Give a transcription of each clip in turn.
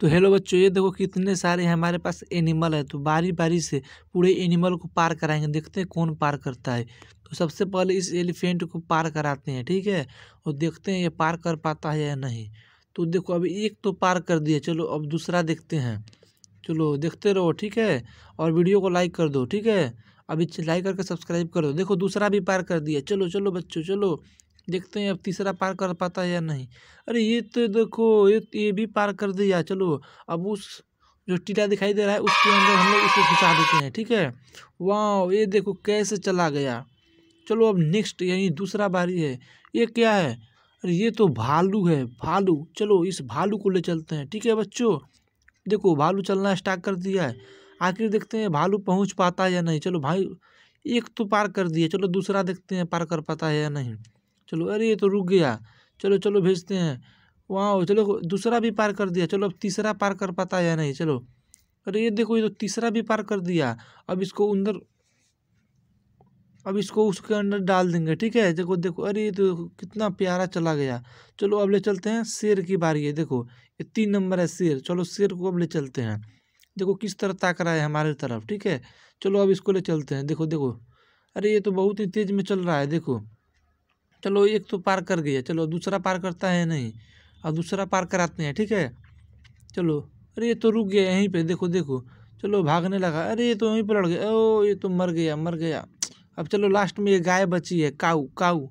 तो हेलो बच्चों ये देखो कितने सारे हमारे पास एनिमल है तो बारी बारी से पूरे एनिमल को पार कराएंगे देखते हैं कौन पार करता है तो सबसे पहले इस एलिफेंट को पार कराते हैं ठीक है और देखते हैं ये पार कर पाता है या नहीं तो देखो अभी एक तो पार कर दिया चलो अब दूसरा देखते हैं चलो देखते रहो ठीक है और वीडियो को लाइक कर दो ठीक है अभी लाइक करके सब्सक्राइब कर दो देखो दूसरा भी पार कर दिया चलो चलो बच्चों चलो देखते हैं अब तीसरा पार कर पाता है या नहीं अरे ये तो देखो ये ये भी पार कर दिया चलो अब उस जो टीला दिखाई दे रहा है उसके अंदर हम लोग उसे घुसा देते हैं ठीक है वाह ये देखो कैसे चला गया चलो अब नेक्स्ट यानी दूसरा बारी है ये क्या है अरे ये तो भालू है भालू चलो इस भालू को ले चलते हैं ठीक है बच्चों देखो भालू चलना स्टार्ट कर दिया है आखिर देखते हैं भालू पहुंच पाता है या नहीं चलो भाई एक तो पार कर दिया चलो दूसरा देखते हैं पार कर पाता है या नहीं चलो अरे ये तो रुक गया चलो चलो भेजते हैं वहाँ चलो दूसरा भी पार कर दिया चलो अब तीसरा पार कर पाता या नहीं चलो अरे ये देखो ये तो तीसरा भी पार कर दिया अब इसको अंदर अब इसको उसके अंदर डाल देंगे ठीक है देखो देखो अरे ये तो कितना प्यारा चला गया चलो अब ले चलते हैं शेर की बारी है देखो ये तीन नंबर है शेर चलो शेर को अब ले चलते हैं देखो किस तरह ताक रहा है हमारे तरफ ठीक है चलो अब इसको ले चलते हैं देखो देखो अरे ये तो बहुत ही तेज़ में चल रहा है देखो चलो एक तो पार कर गया चलो दूसरा पार करता है नहीं और दूसरा पार कराते हैं ठीक है चलो अरे ये तो रुक गया यहीं पे देखो देखो चलो भागने लगा अरे ये तो वहीं पर लड़ गया ओ ये तो मर गया मर गया अब चलो लास्ट में ये गाय बची है काऊ काऊ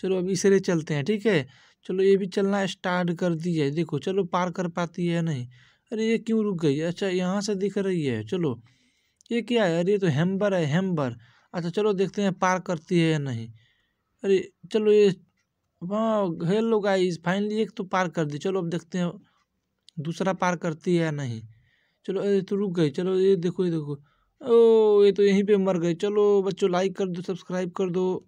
चलो अब इसे चलते हैं ठीक है चलो ये भी चलना स्टार्ट कर दिया है देखो चलो पार कर पाती है नहीं अरे ये क्यों रुक गई अच्छा यहाँ से दिख रही है चलो ये क्या है अरे ये तो हेम्बर है हेम्बर अच्छा चलो देखते हैं पार करती है या नहीं अरे चलो ये वहाँ हेलो गाइस फाइनली एक तो पार कर दी चलो अब देखते हैं दूसरा पार करती है या नहीं चलो अरे तो रुक गई चलो ये देखो ये देखो ओ ये तो यहीं पे मर गए चलो बच्चों लाइक कर दो सब्सक्राइब कर दो